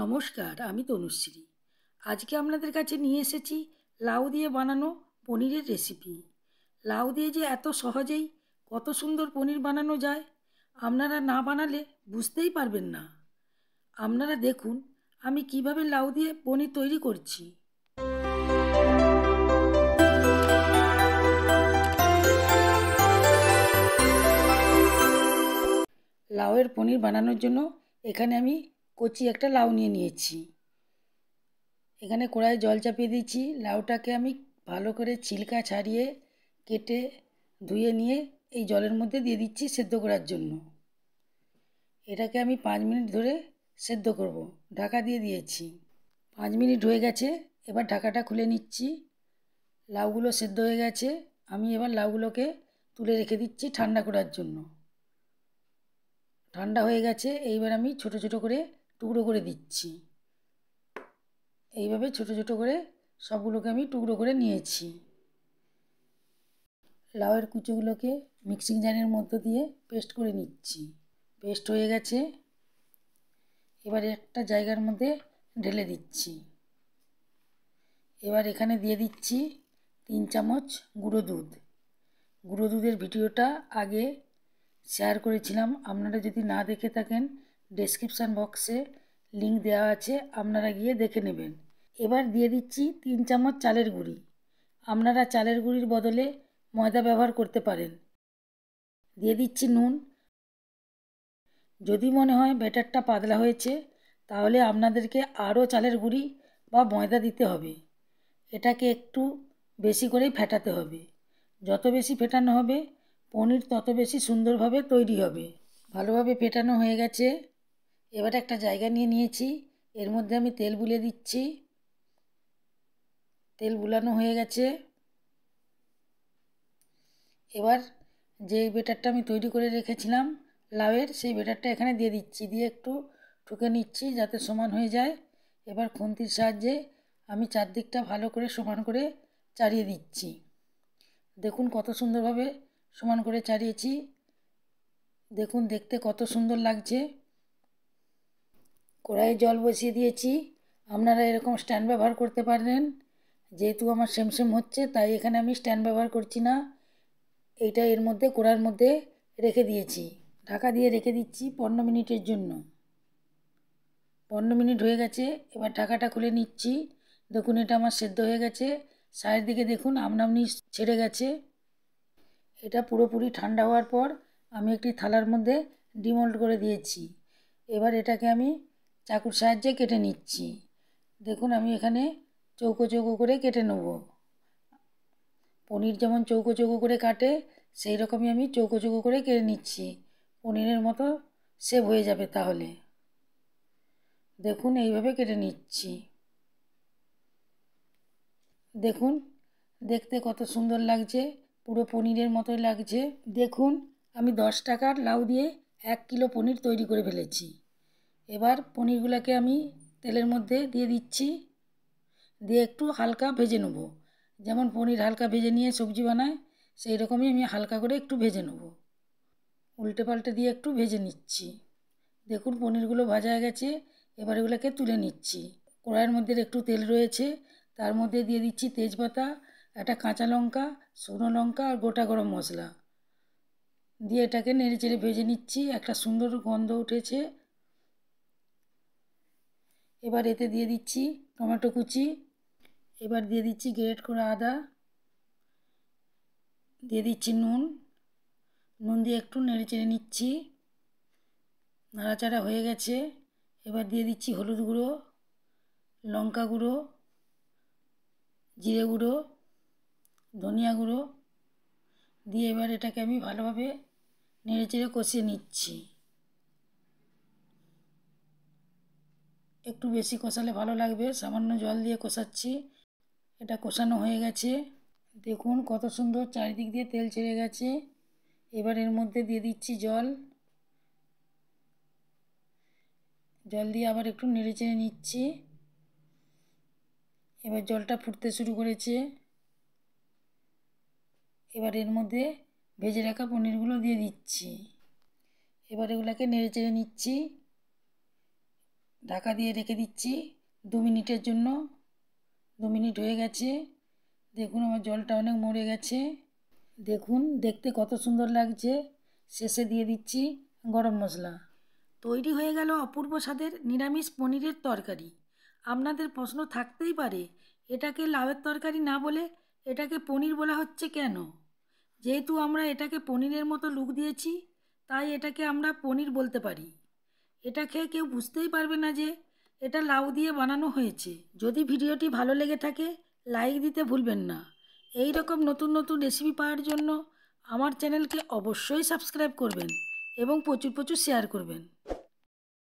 নমস্কার আমি তনুশ্রী আজকে আপনাদের কাছে নিয়ে এসেছি লাউ দিয়ে বানানো পনিরের রেসিপি লাউ দিয়ে যে এত সহজেই কত সুন্দর পনির বানানো যায় আপনারা না বানালে বুঝতেই পারবেন না আপনারা দেখুন আমি কিভাবে লাউ দিয়ে পনির তৈরি করছি লাউয়ের পনির বানানোর জন্য এখানে আমি কচি একটা লাউ নিয়ে নিয়েছি এখানে কড়াই জল চাপিয়ে দিয়েছি লাউটাকে আমি ভালো করে ছিলকা ছাড়িয়ে কেটে ধুয়ে নিয়ে এই জলের মধ্যে দিয়ে দিচ্ছি সেদ্ধ করার জন্য এটাকে আমি পাঁচ মিনিট ধরে সেদ্ধ করব ঢাকা দিয়ে দিয়েছি পাঁচ মিনিট হয়ে গেছে এবার ঢাকাটা খুলে নিচ্ছি লাউগুলো সেদ্ধ হয়ে গেছে আমি এবার লাউগুলোকে তুলে রেখে দিচ্ছি ঠান্ডা করার জন্য ঠান্ডা হয়ে গেছে এইবার আমি ছোট ছোট করে টুকরো করে দিচ্ছি এইভাবে ছোট ছোট করে সবগুলোকে আমি টুকরো করে নিয়েছি লাউয়ের কুচোগুলোকে মিক্সিং জারের মধ্যে দিয়ে পেস্ট করে নিচ্ছি পেস্ট হয়ে গেছে এবার একটা জায়গার মধ্যে ঢেলে দিচ্ছি এবার এখানে দিয়ে দিচ্ছি তিন চামচ গুঁড়ো দুধ গুঁড়ো দুধের ভিডিওটা আগে শেয়ার করেছিলাম আপনারা যদি না দেখে থাকেন ডেসক্রিপশান বক্সে লিঙ্ক দেওয়া আছে আপনারা গিয়ে দেখে নেবেন এবার দিয়ে দিচ্ছি তিন চামচ চালের গুঁড়ি আপনারা চালের গুঁড়ির বদলে ময়দা ব্যবহার করতে পারেন দিয়ে দিচ্ছি নুন যদি মনে হয় ব্যাটারটা পাতলা হয়েছে তাহলে আপনাদেরকে আরও চালের গুঁড়ি বা ময়দা দিতে হবে এটাকে একটু বেশি করেই ফেটাতে হবে যত বেশি ফেটানো হবে পনির তত বেশি সুন্দরভাবে তৈরি হবে ভালোভাবে ফেটানো হয়ে গেছে এবার একটা জায়গা নিয়ে নিয়েছি এর মধ্যে আমি তেল বুলে দিচ্ছি তেল বুলানো হয়ে গেছে এবার যে বেটারটা আমি তৈরি করে রেখেছিলাম লাউয়ের সেই বেটারটা এখানে দিয়ে দিচ্ছি দিয়ে একটু ঠুকে নিচ্ছি যাতে সমান হয়ে যায় এবার খুন্তির সাহায্যে আমি চারদিকটা ভালো করে সমান করে চাড়িয়ে দিচ্ছি দেখুন কত সুন্দরভাবে সমান করে চাড়িয়েছি দেখুন দেখতে কত সুন্দর লাগছে কড়াইয়ে জল বসিয়ে দিয়েছি আপনারা এরকম স্ট্যান্ড ব্যবহার করতে পারেন যেহেতু আমার সেমসেম হচ্ছে তাই এখানে আমি স্ট্যান্ড ব্যবহার করছি না এইটা এর মধ্যে কড়ার মধ্যে রেখে দিয়েছি ঢাকা দিয়ে রেখে দিচ্ছি পনেরো মিনিটের জন্য পনেরো মিনিট হয়ে গেছে এবার ঢাকাটা খুলে নিচ্ছি দেখুন এটা আমার সেদ্ধ হয়ে গেছে সাইড দিকে দেখুন আমনামনি ছেড়ে গেছে এটা পুরোপুরি ঠান্ডা হওয়ার পর আমি একটি থালার মধ্যে ডিমল্ড করে দিয়েছি এবার এটাকে আমি চাকুর সাহায্যে কেটে নিচ্ছি দেখুন আমি এখানে চৌকো চৌকো করে কেটে নেব পনির যেমন চৌকো চৌকো করে কাটে সেই রকমই আমি চৌকো চৌকো করে কেটে নিচ্ছি পনিরের মতো সেভ হয়ে যাবে তাহলে দেখুন এইভাবে কেটে নিচ্ছি দেখুন দেখতে কত সুন্দর লাগছে পুরো পনিরের মতোই লাগছে দেখুন আমি দশ টাকার লাউ দিয়ে এক কিলো পনির তৈরি করে ফেলেছি এবার পনিরগুলোকে আমি তেলের মধ্যে দিয়ে দিচ্ছি দিয়ে একটু হালকা ভেজে নেব যেমন পনির হালকা ভেজে নিয়ে সবজি বানায় সেই রকমই আমি হালকা করে একটু ভেজে নেব উল্টে পাল্টে দিয়ে একটু ভেজে নিচ্ছি দেখুন পনিরগুলো ভাজা হয়ে গেছে এবার এগুলোকে তুলে নিচ্ছি কড়াইয়ের মধ্যে একটু তেল রয়েছে তার মধ্যে দিয়ে দিচ্ছি তেজপাতা একটা কাঁচা লঙ্কা শুকনো লঙ্কা আর গোটা গরম মশলা দিয়ে এটাকে নেড়ে চেড়ে ভেজে নিচ্ছি একটা সুন্দর গন্ধ উঠেছে এবার এতে দিয়ে দিচ্ছি টমেটো কুচি এবার দিয়ে দিচ্ছি গ্রেট করা আদা দিয়ে দিচ্ছি নুন নুন দিয়ে একটু নেড়ে চেড়ে নিচ্ছি নাড়াচাড়া হয়ে গেছে এবার দিয়ে দিচ্ছি হলুদ গুঁড়ো লঙ্কা গুঁড়ো জিরে গুঁড়ো ধনিয়া গুঁড়ো দিয়ে এবার এটাকে আমি ভালোভাবে নেড়ে চেড়ে কষিয়ে নিচ্ছি একটু বেশি কষালে ভালো লাগবে সামান্য জল দিয়ে কষাচ্ছি এটা কষানো হয়ে গেছে দেখুন কত সুন্দর চারিদিক দিয়ে তেল ছেড়ে গেছে এবার এর মধ্যে দিয়ে দিচ্ছি জল জল দিয়ে আবার একটু নেড়ে চেড়ে নিচ্ছি এবার জলটা ফুটতে শুরু করেছে এবার এর মধ্যে ভেজে রাখা পনিরগুলো দিয়ে দিচ্ছি এবার এগুলোকে নেড়ে চেড়ে নিচ্ছি ঢাকা দিয়ে রেখে দিচ্ছি দু মিনিটের জন্য দু মিনিট হয়ে গেছে দেখুন আমার জলটা অনেক মরে গেছে দেখুন দেখতে কত সুন্দর লাগছে শেষে দিয়ে দিচ্ছি গরম মশলা তৈরি হয়ে গেল অপূর্ব স্বাদের নিরামিষ পনিরের তরকারি আপনাদের প্রশ্ন থাকতেই পারে এটাকে লাউয়ের তরকারি না বলে এটাকে পনির বলা হচ্ছে কেন যেহেতু আমরা এটাকে পনিরের মতো লুক দিয়েছি তাই এটাকে আমরা পনির বলতে পারি এটা খেয়ে কেউ বুঝতেই পারবে না যে এটা লাউ দিয়ে বানানো হয়েছে যদি ভিডিওটি ভালো লেগে থাকে লাইক দিতে ভুলবেন না এই রকম নতুন নতুন রেসিপি পাওয়ার জন্য আমার চ্যানেলকে অবশ্যই সাবস্ক্রাইব করবেন এবং প্রচুর প্রচুর শেয়ার করবেন